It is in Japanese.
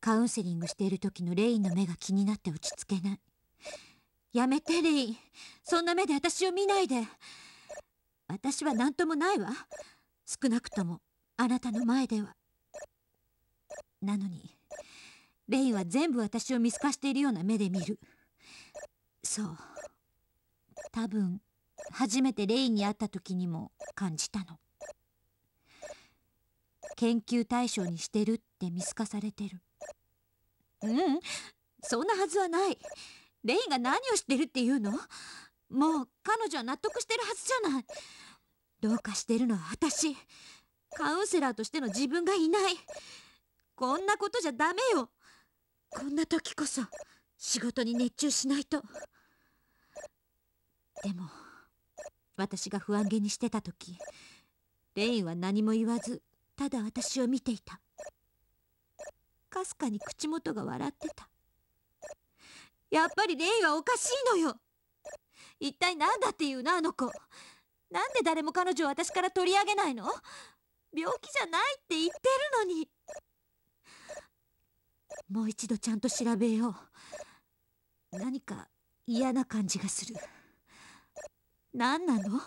カウンセリングしている時のレインの目が気になって落ち着けないやめてレインそんな目で私を見ないで私は何ともないわ少なくともあなたの前ではなのにレイは全部私を見透かしているような目で見るそう多分初めてレイに会った時にも感じたの研究対象にしてるって見透かされてるううんそんなはずはないレイが何をしてるっていうのもう彼女は納得してるはずじゃないどうかしてるのは私カウンセラーとしての自分がいないこんなことじゃダメよこんな時こそ仕事に熱中しないとでも私が不安げにしてた時レインは何も言わずただ私を見ていたかすかに口元が笑ってたやっぱりレインはおかしいのよ一体何だっていうなあの子なんで誰も彼女を私から取り上げないの病気じゃないって言ってるのにもう一度ちゃんと調べよう何か嫌な感じがする何なの